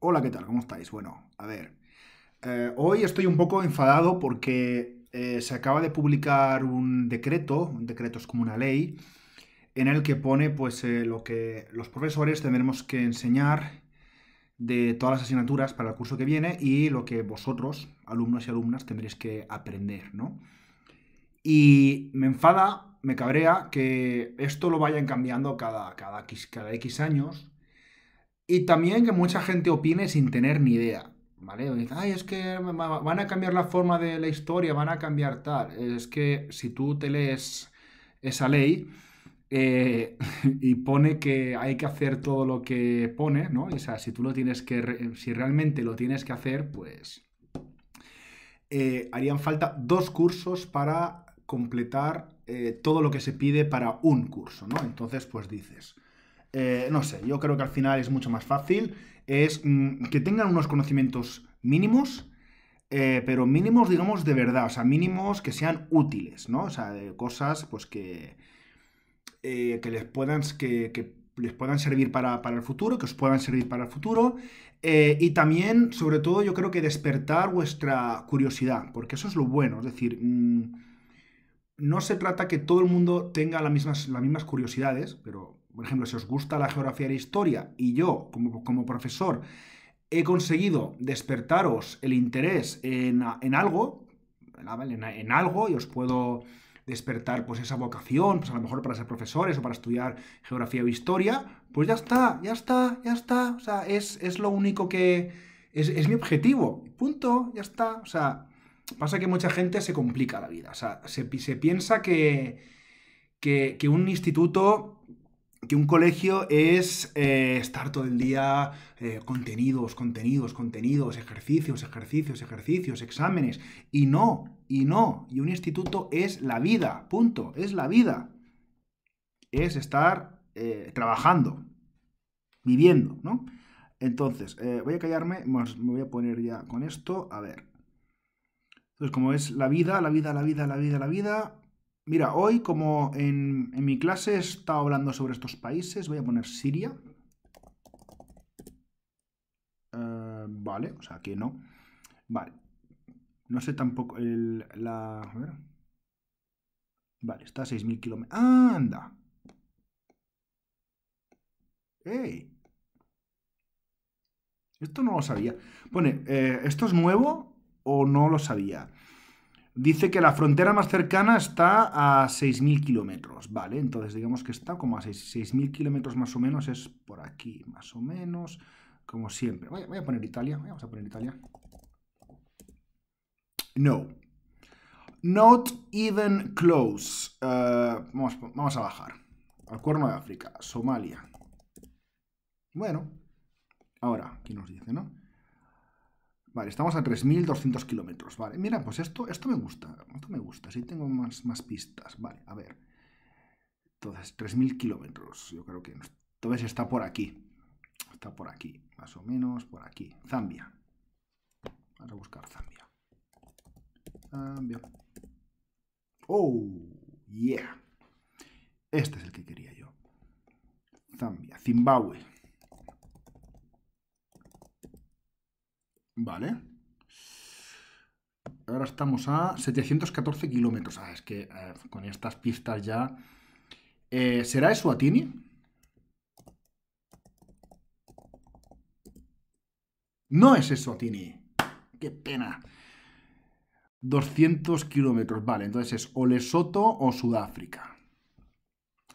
Hola, ¿qué tal? ¿Cómo estáis? Bueno, a ver. Eh, hoy estoy un poco enfadado porque eh, se acaba de publicar un decreto, un decreto es como una ley, en el que pone pues eh, lo que los profesores tendremos que enseñar de todas las asignaturas para el curso que viene y lo que vosotros, alumnos y alumnas, tendréis que aprender, ¿no? Y me enfada, me cabrea que esto lo vayan cambiando cada, cada, cada X años y también que mucha gente opine sin tener ni idea. ¿Vale? ay, es que van a cambiar la forma de la historia, van a cambiar tal. Es que si tú te lees esa ley eh, y pone que hay que hacer todo lo que pone, ¿no? O sea, si tú lo tienes que, si realmente lo tienes que hacer, pues eh, harían falta dos cursos para completar eh, todo lo que se pide para un curso, ¿no? Entonces, pues dices, eh, no sé, yo creo que al final es mucho más fácil. Es mm, que tengan unos conocimientos mínimos, eh, pero mínimos, digamos, de verdad. O sea, mínimos que sean útiles, ¿no? O sea, cosas, pues eh, que. que les puedan. Que, les puedan servir para, el futuro, que os puedan servir para el futuro. y también, sobre todo, yo creo que despertar vuestra curiosidad, porque eso es lo bueno. Es decir, mm, no se trata que todo el mundo tenga las mismas curiosidades, pero por ejemplo, si os gusta la geografía y la historia y yo, como, como profesor, he conseguido despertaros el interés en, algo, en, algo, y os puedo despertar pues esa vocación, pues a lo mejor para ser profesores o para estudiar geografía o historia, pues ya está, ya está, ya está, o sea, es, lo único que... Es, mi objetivo, punto, ya está, o sea, pasa que mucha gente se complica la vida, o sea, se, piensa que, que un instituto que un colegio es eh, estar todo el día eh, contenidos, contenidos, contenidos, ejercicios, ejercicios, ejercicios, exámenes. Y no, y no. Y un instituto es la vida, punto, es la vida. Es estar eh, trabajando, viviendo, ¿no? Entonces, voy a callarme, me voy a poner ya con esto, a ver. Entonces, como es la vida, la vida, la vida, la vida, la vida, Mira, hoy como en, mi clase he estado hablando sobre estos países, voy a poner Siria. Eh, vale, o sea que no. Vale. No sé tampoco el, la... Vale, está a 6.000 kilómetros. ¡Anda! ¡Ey! Esto no lo sabía. Pone, eh, ¿esto es nuevo o no lo sabía? Dice que la frontera más cercana está a 6.000 kilómetros, ¿vale? Entonces digamos que está como a 6.000 kilómetros más o menos, es por aquí, más o menos, como siempre. Voy, a poner Italia, vamos a poner Italia. No. Not even close. Eh, vamos, a bajar. Al cuerno de África, Somalia. Bueno, ahora, ¿qué nos dice, no? Vale, estamos a 3.200 kilómetros. Vale, mira, pues esto, esto me gusta. Esto me gusta. Sí tengo más, más pistas. Vale, a ver. Entonces, 3.000 kilómetros. Yo creo que... Entonces está por aquí. Está por aquí. Más o menos por aquí. Zambia. Vamos a buscar Zambia. Zambia. ¡Oh! ¡Yeah! Este es el que quería yo. Zambia. Zimbabue. Vale. Ahora estamos a 714 kilómetros. Ah, es que con estas pistas ya... Eh, ¿Será ¿Será Eswatini? No es Eswatini. ¡Qué pena! 200 kilómetros. Vale, entonces es o Lesoto o Sudáfrica.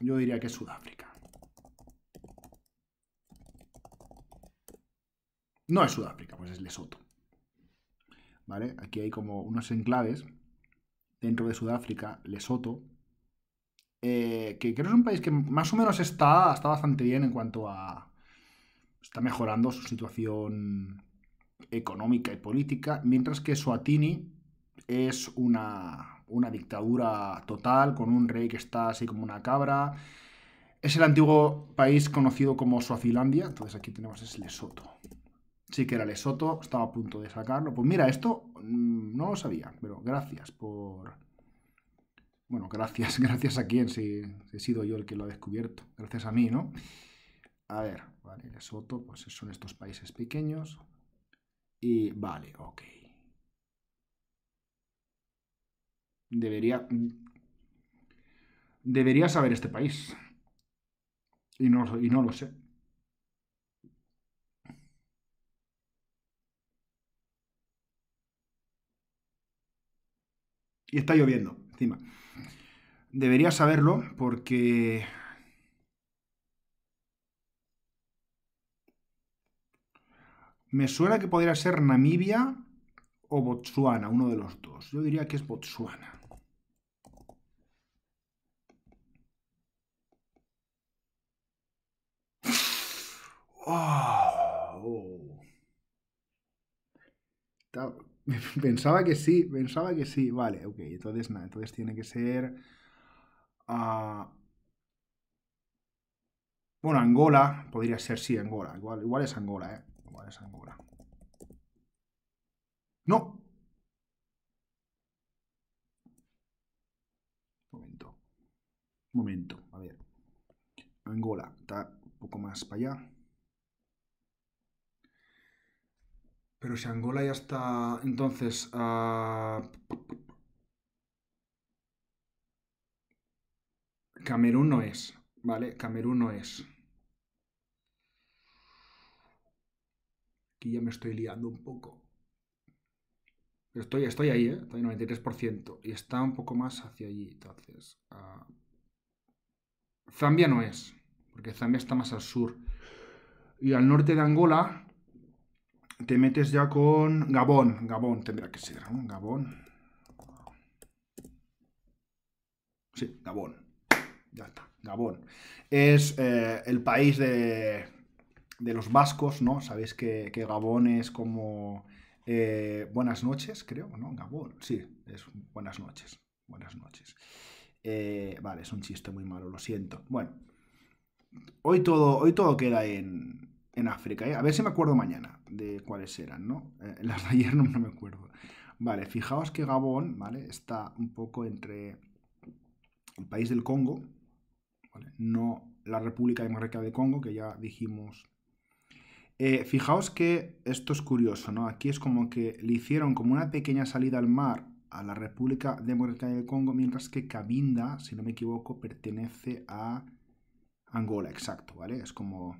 Yo diría que es Sudáfrica. No es Sudáfrica, pues es Lesoto. ¿Vale? Aquí hay como unos enclaves dentro de Sudáfrica, Lesoto, eh, que creo que es un país que más o menos está, bastante bien en cuanto a... está mejorando su situación económica y política, mientras que Suatini es una, una dictadura total, con un rey que está así como una cabra. Es el antiguo país conocido como Suazilandia, entonces aquí tenemos es Lesoto. Sí que era Lesoto, estaba a punto de sacarlo. Pues mira, esto mm, no lo sabía, pero gracias por... Bueno, gracias, gracias a quién, si, he sido yo el que lo ha descubierto. Gracias a mí, ¿no? A ver, vale, Lesoto, pues son estos países pequeños. Y vale, ok. Debería... Debería saber este país. Y no, y no lo sé. Y está lloviendo, encima. Debería saberlo porque... Me suena que podría ser Namibia o Botsuana, uno de los dos. Yo diría que es Botsuana. Oh. Pensaba que sí, pensaba que sí. Vale, ok, entonces nada, entonces tiene que ser... Ah, bueno, Angola, podría ser sí, Angola. Igual, igual es Angola, ¿eh? Igual es Angola. No. Momento. Momento, a ver. Angola, está un poco más para allá. Pero si Angola ya está. Entonces. Ah, Camerún no es. Vale, Camerún no es. Aquí ya me estoy liando un poco. estoy, estoy ahí, ¿eh? Estoy 93%. Y está un poco más hacia allí, entonces. Ah. Zambia no es. Porque Zambia está más al sur. Y al norte de Angola te metes ya con Gabón. Gabón tendrá que ser, ¿no? Gabón. Sí, Gabón. Ya está, Gabón. Es eh, el país de, de, los vascos, ¿no? Sabéis que, Gabón es como eh, buenas noches, creo, ¿no? Gabón, sí, es buenas noches. Buenas noches. Eh, vale, es un chiste muy malo, lo siento. Bueno, hoy todo, hoy todo queda en, en África. ¿eh? A ver si me acuerdo mañana de cuáles eran, ¿no? Eh, las de ayer no, me acuerdo. Vale, fijaos que Gabón, ¿vale? Está un poco entre el país del Congo, ¿vale? No la República Democrática de Congo, que ya dijimos. Eh, fijaos que esto es curioso, ¿no? Aquí es como que le hicieron como una pequeña salida al mar a la República Democrática del Congo, mientras que Cabinda, si no me equivoco, pertenece a Angola, exacto, ¿vale? Es como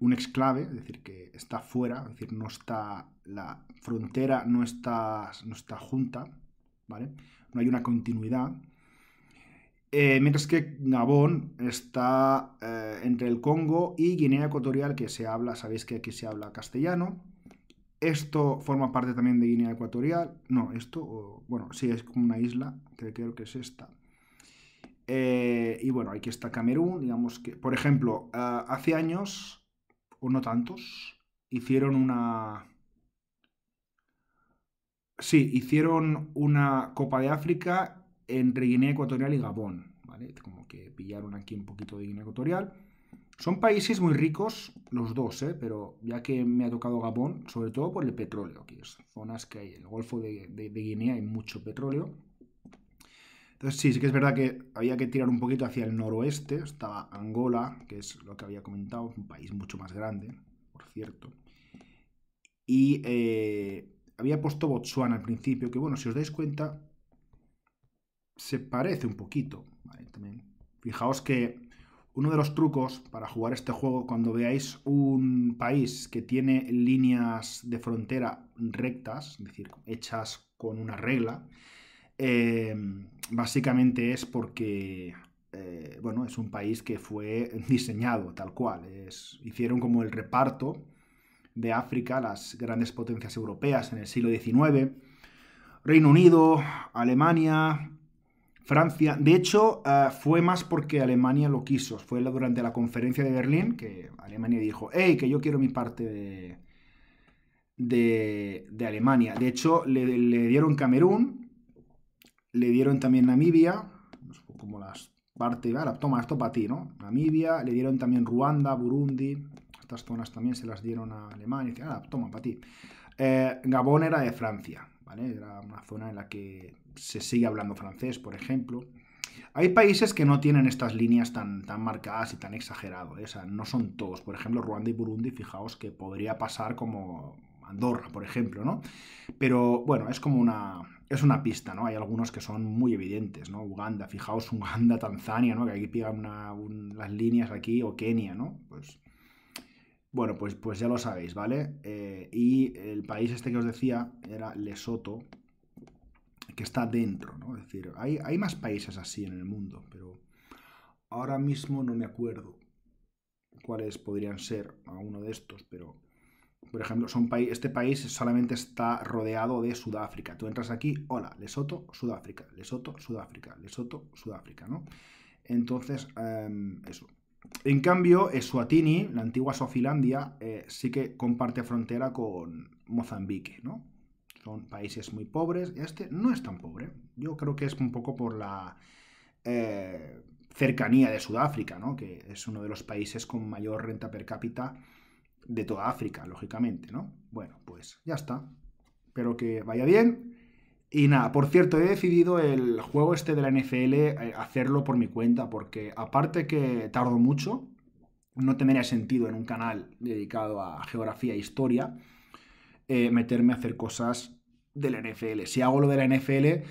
un exclave, es decir, que está fuera, es decir, no está, la frontera no está, está junta, ¿vale? No hay una continuidad. Eh, mientras que Gabón está eh, entre el Congo y Guinea Ecuatorial, que se habla, sabéis que aquí se habla castellano. Esto forma parte también de Guinea Ecuatorial. No, esto, bueno, sí, es como una isla, creo que es esta. Eh, y bueno, aquí está Camerún, digamos que, por ejemplo, hace años o no tantos, hicieron una... Sí, hicieron una Copa de África entre Guinea Ecuatorial y Gabón, Como que pillaron aquí un poquito de Guinea Ecuatorial. Son países muy ricos, los dos, ¿eh? pero ya que me ha tocado Gabón, sobre todo por el petróleo, que es zonas que hay, en el Golfo de Guinea hay mucho petróleo. Entonces sí, sí que es verdad que había que tirar un poquito hacia el noroeste, estaba Angola, que es lo que había comentado, un país mucho más grande, por cierto. Y eh, había puesto Botswana al principio, que bueno, si os dais cuenta, se parece un poquito. Fijaos que uno de los trucos para jugar este juego, cuando veáis un país que tiene líneas de frontera rectas, es decir, hechas con una regla, Em, básicamente es porque, eh, bueno, es un país que fue diseñado tal cual. Es, hicieron como el reparto de África, las grandes potencias europeas en el siglo XIX, Reino Unido, Alemania, Francia. De hecho, ah, fue más porque Alemania lo quiso. Fue durante la conferencia de Berlín que Alemania dijo, hey, que yo quiero mi parte de, Alemania. De hecho, le dieron Camerún, le dieron también Namibia, como las partes... ahora toma esto para ti, ¿no? Namibia, le dieron también Ruanda, Burundi, estas zonas también se las dieron a Alemania, y ah, toma para ti. Eh, Gabón era de Francia, ¿vale? Era una zona en la que se sigue hablando francés, por ejemplo. Hay países que no tienen estas líneas tan, tan marcadas y tan exagerado, ¿eh? o sea, no son todos. Por ejemplo, Ruanda y Burundi, fijaos que podría pasar como Andorra, por ejemplo, ¿no? Pero bueno, es como una, es una pista, ¿no? Hay algunos que son muy evidentes, ¿no? Uganda, fijaos, Uganda, Tanzania, ¿no? Que aquí pegan una, las líneas aquí, o Kenia, ¿no? Pues, bueno, pues, pues ya lo sabéis, ¿vale? Eh, y el país este que os decía era Lesoto, que está dentro, ¿no? Es decir, hay, hay más países así en el mundo, pero ahora mismo no me acuerdo cuáles podrían ser alguno de estos, pero por ejemplo, este país solamente está rodeado de Sudáfrica. Tú entras aquí, hola, Lesoto, Sudáfrica, Lesoto, Sudáfrica, Lesoto, Sudáfrica, ¿no? Entonces, em, eso. En cambio, Eswatini, eh, la antigua Sofilandia, eh, sí que comparte frontera con Mozambique, ¿no? Son países muy pobres. Este no es tan pobre. Yo creo que es un poco por la eh, cercanía de Sudáfrica, ¿no? Que es uno de los países con mayor renta per cápita de toda África, lógicamente, ¿no? Bueno, pues ya está. Espero que vaya bien. Y nada, por cierto, he decidido el juego este de la NFL eh, hacerlo por mi cuenta, porque aparte que tardo mucho, no tendría sentido en un canal dedicado a geografía e historia eh, meterme a hacer cosas de la NFL. Si hago lo de la NFL,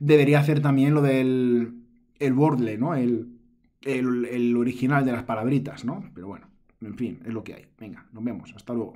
debería hacer también lo del el ¿no? El, el, el original de las palabritas, ¿no? Pero bueno. En fin, es lo que hay. Venga, nos vemos. Hasta luego.